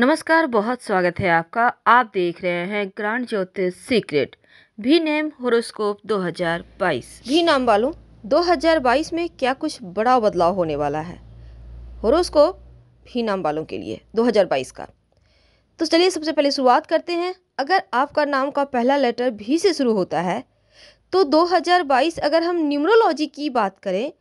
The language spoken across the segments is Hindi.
नमस्कार बहुत स्वागत है आपका आप देख रहे हैं ग्रांड ज्योतिष सीक्रेट भी नेम होरोस्कोप 2022 भी नाम वालों 2022 में क्या कुछ बड़ा बदलाव होने वाला है होरोस्कोप भी नाम वालों के लिए 2022 का तो चलिए सबसे पहले शुरुआत करते हैं अगर आपका नाम का पहला लेटर भी से शुरू होता है तो 2022 अगर हम न्यूमरोलॉजी की बात करें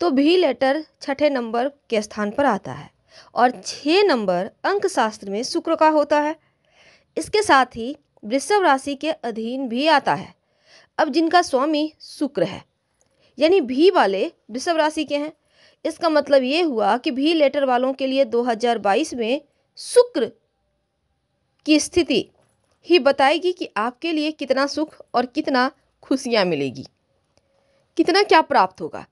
तो भी लेटर छठे नंबर के स्थान पर आता है और छः नंबर अंक शास्त्र में शुक्र का होता है इसके साथ ही वृषभ राशि के अधीन भी आता है अब जिनका स्वामी शुक्र है यानी भी वाले वृषभ राशि के हैं इसका मतलब ये हुआ कि भी लेटर वालों के लिए 2022 में शुक्र की स्थिति ही बताएगी कि आपके लिए कितना सुख और कितना खुशियाँ मिलेगी कितना क्या प्राप्त होगा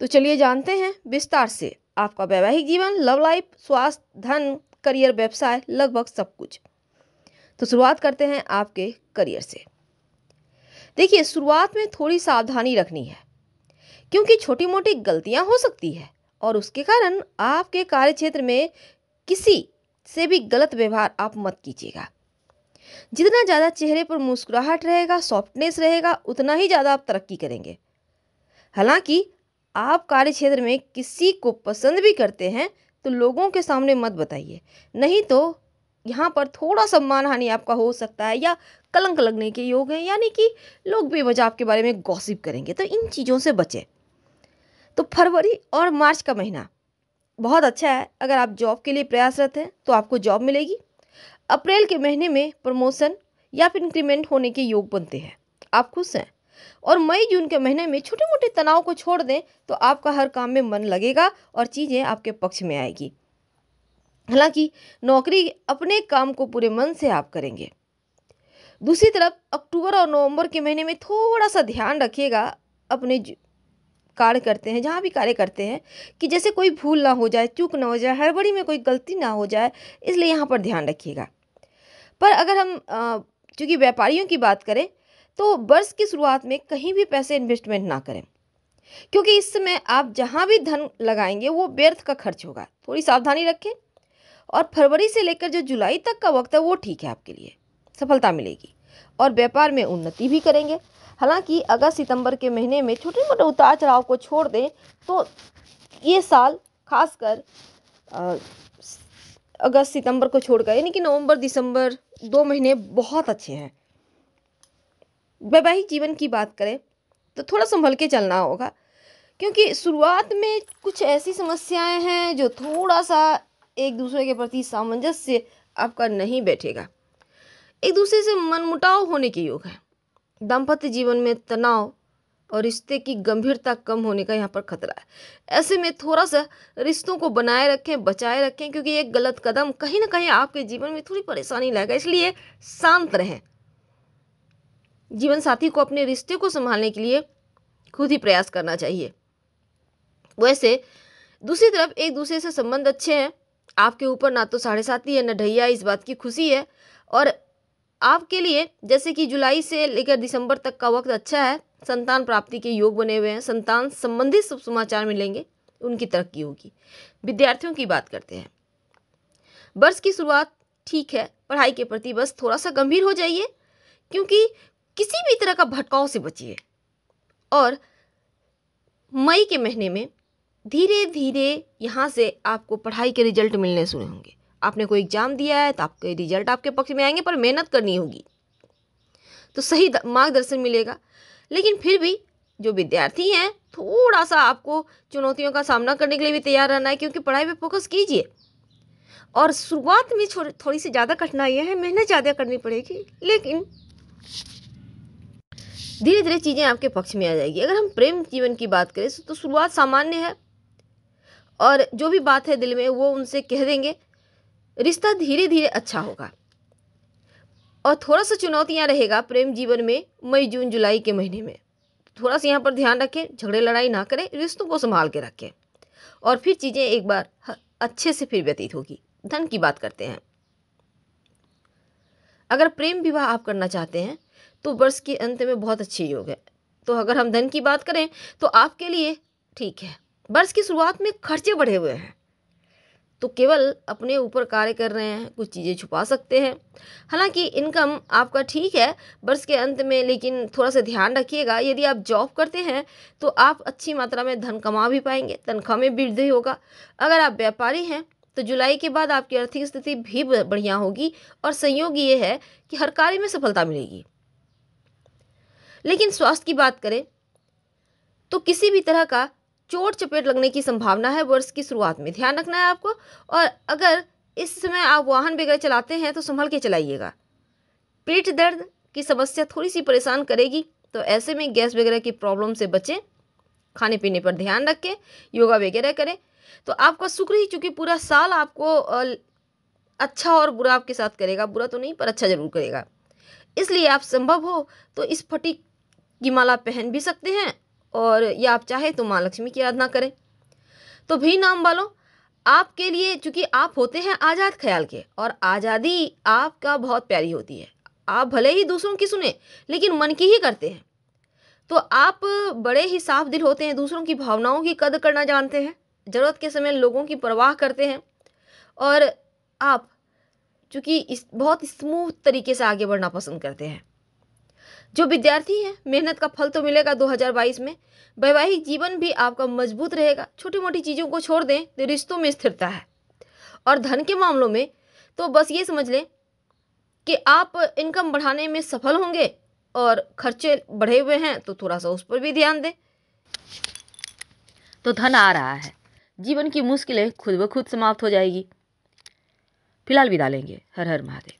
तो चलिए जानते हैं विस्तार से आपका वैवाहिक जीवन लव लाइफ स्वास्थ्य धन करियर व्यवसाय लगभग सब कुछ तो शुरुआत करते हैं आपके करियर से देखिए शुरुआत में थोड़ी सावधानी रखनी है क्योंकि छोटी मोटी गलतियां हो सकती है और उसके कारण आपके कार्य क्षेत्र में किसी से भी गलत व्यवहार आप मत कीजिएगा जितना ज़्यादा चेहरे पर मुस्कुराहट रहेगा सॉफ्टनेस रहेगा उतना ही ज़्यादा आप तरक्की करेंगे हालांकि आप कार्य क्षेत्र में किसी को पसंद भी करते हैं तो लोगों के सामने मत बताइए नहीं तो यहाँ पर थोड़ा सा मानहानि आपका हो सकता है या कलंक लगने के योग हैं यानी कि लोग भी वजह आपके बारे में गॉसिप करेंगे तो इन चीज़ों से बचें तो फरवरी और मार्च का महीना बहुत अच्छा है अगर आप जॉब के लिए प्रयासरत हैं तो आपको जॉब मिलेगी अप्रैल के महीने में प्रमोशन या फिर इंक्रीमेंट होने के योग बनते हैं आप खुश हैं और मई जून के महीने में छोटे मोटे तनाव को छोड़ दें तो आपका हर काम में मन लगेगा और चीज़ें आपके पक्ष में आएगी हालांकि नौकरी अपने काम को पूरे मन से आप करेंगे दूसरी तरफ अक्टूबर और नवंबर के महीने में थोड़ा सा ध्यान रखिएगा अपने कार्य करते हैं जहाँ भी कार्य करते हैं कि जैसे कोई भूल ना हो जाए चूक ना हो जाए हड़बड़ी में कोई गलती ना हो जाए इसलिए यहाँ पर ध्यान रखिएगा पर अगर हम चूँकि व्यापारियों की बात करें तो वर्ष की शुरुआत में कहीं भी पैसे इन्वेस्टमेंट ना करें क्योंकि इस समय आप जहाँ भी धन लगाएंगे वो व्यर्थ का खर्च होगा थोड़ी सावधानी रखें और फरवरी से लेकर जो जुलाई तक का वक्त है वो ठीक है आपके लिए सफलता मिलेगी और व्यापार में उन्नति भी करेंगे हालांकि अगस्त सितंबर के महीने में छोटे मोटे उतार चढ़ाव को छोड़ दें तो ये साल खासकर अगस्त सितंबर को छोड़कर यानी कि नवंबर दिसंबर दो महीने बहुत अच्छे हैं वैवाहिक जीवन की बात करें तो थोड़ा संभल के चलना होगा क्योंकि शुरुआत में कुछ ऐसी समस्याएं हैं जो थोड़ा सा एक दूसरे के प्रति सामंजस्य आपका नहीं बैठेगा एक दूसरे से मनमुटाव होने के योग है दाम्पत्य जीवन में तनाव और रिश्ते की गंभीरता कम होने का यहाँ पर खतरा है ऐसे में थोड़ा सा रिश्तों को बनाए रखें बचाए रखें क्योंकि एक गलत कदम कहीं ना कहीं आपके जीवन में थोड़ी परेशानी लाएगा इसलिए शांत रहें जीवन साथी को अपने रिश्ते को संभालने के लिए खुद ही प्रयास करना चाहिए वैसे दूसरी तरफ एक दूसरे से संबंध अच्छे हैं आपके ऊपर ना तो साढ़े साथी है ना ढैया इस बात की खुशी है और आपके लिए जैसे कि जुलाई से लेकर दिसंबर तक का वक्त अच्छा है संतान प्राप्ति के योग बने हुए हैं संतान संबंधित सब समाचार मिलेंगे उनकी तरक्की होगी विद्यार्थियों की बात करते हैं वर्ष की शुरुआत ठीक है पढ़ाई के प्रति बस थोड़ा सा गंभीर हो जाइए क्योंकि किसी भी तरह का भटकाव से बचिए और मई के महीने में धीरे धीरे यहाँ से आपको पढ़ाई के रिजल्ट मिलने शुरू होंगे आपने कोई एग्ज़ाम दिया है तो आपके रिजल्ट आपके पक्ष में आएंगे पर मेहनत करनी होगी तो सही मार्गदर्शन मिलेगा लेकिन फिर भी जो विद्यार्थी हैं थोड़ा सा आपको चुनौतियों का सामना करने के लिए भी तैयार रहना है क्योंकि पढ़ाई पे फोकस कीजिए और शुरुआत में थोड़ी सी ज़्यादा कठिनाइयाँ हैं मेहनत ज़्यादा करनी पड़ेगी लेकिन धीरे धीरे चीज़ें आपके पक्ष में आ जाएगी अगर हम प्रेम जीवन की बात करें तो शुरुआत सामान्य है और जो भी बात है दिल में वो उनसे कह देंगे रिश्ता धीरे धीरे अच्छा होगा और थोड़ा सा चुनौतियाँ रहेगा प्रेम जीवन में मई जून जुलाई के महीने में थोड़ा सा यहाँ पर ध्यान रखें झगड़े लड़ाई ना करें रिश्तों को संभाल के रखें और फिर चीज़ें एक बार अच्छे से फिर व्यतीत होगी धन की बात करते हैं अगर प्रेम विवाह आप करना चाहते हैं तो वर्ष के अंत में बहुत अच्छे योग है तो अगर हम धन की बात करें तो आपके लिए ठीक है वर्ष की शुरुआत में खर्चे बढ़े हुए हैं तो केवल अपने ऊपर कार्य कर रहे हैं कुछ चीज़ें छुपा सकते हैं हालांकि इनकम आपका ठीक है वर्ष के अंत में लेकिन थोड़ा सा ध्यान रखिएगा यदि आप जॉब करते हैं तो आप अच्छी मात्रा में धन कमा भी पाएंगे तनख्वाह में वृद्धि होगा अगर आप व्यापारी हैं तो जुलाई के बाद आपकी आर्थिक स्थिति भी बढ़िया होगी और संयोग ये है कि हर कार्य में सफलता मिलेगी लेकिन स्वास्थ्य की बात करें तो किसी भी तरह का चोट चपेट लगने की संभावना है वर्ष की शुरुआत में ध्यान रखना है आपको और अगर इस समय आप वाहन वगैरह चलाते हैं तो संभल के चलाइएगा पेट दर्द की समस्या थोड़ी सी परेशान करेगी तो ऐसे में गैस वगैरह की प्रॉब्लम से बचें खाने पीने पर ध्यान रखें योगा वगैरह करें तो आपका शुक्र ही चूँकि पूरा साल आपको अच्छा और बुरा आपके साथ करेगा बुरा तो नहीं पर अच्छा जरूर करेगा इसलिए आप संभव हो तो इस फटी की माला पहन भी सकते हैं और या आप चाहे तो माँ लक्ष्मी की आराधना करें तो भी नाम वालों आपके लिए चूँकि आप होते हैं आज़ाद ख्याल के और आज़ादी आपका बहुत प्यारी होती है आप भले ही दूसरों की सुने लेकिन मन की ही करते हैं तो आप बड़े ही साफ दिल होते हैं दूसरों की भावनाओं की कद करना जानते हैं ज़रूरत के समय लोगों की परवाह करते हैं और आप चूँकि इस बहुत स्मूथ तरीके से आगे बढ़ना पसंद करते हैं जो विद्यार्थी हैं मेहनत का फल तो मिलेगा 2022 में वैवाहिक जीवन भी आपका मजबूत रहेगा छोटी मोटी चीज़ों को छोड़ दें तो रिश्तों में स्थिरता है और धन के मामलों में तो बस ये समझ लें कि आप इनकम बढ़ाने में सफल होंगे और खर्चे बढ़े हुए हैं तो थोड़ा सा उस पर भी ध्यान दें तो धन आ रहा है जीवन की मुश्किलें खुद ब खुद समाप्त हो जाएगी फिलहाल विदा लेंगे हर हर महादेव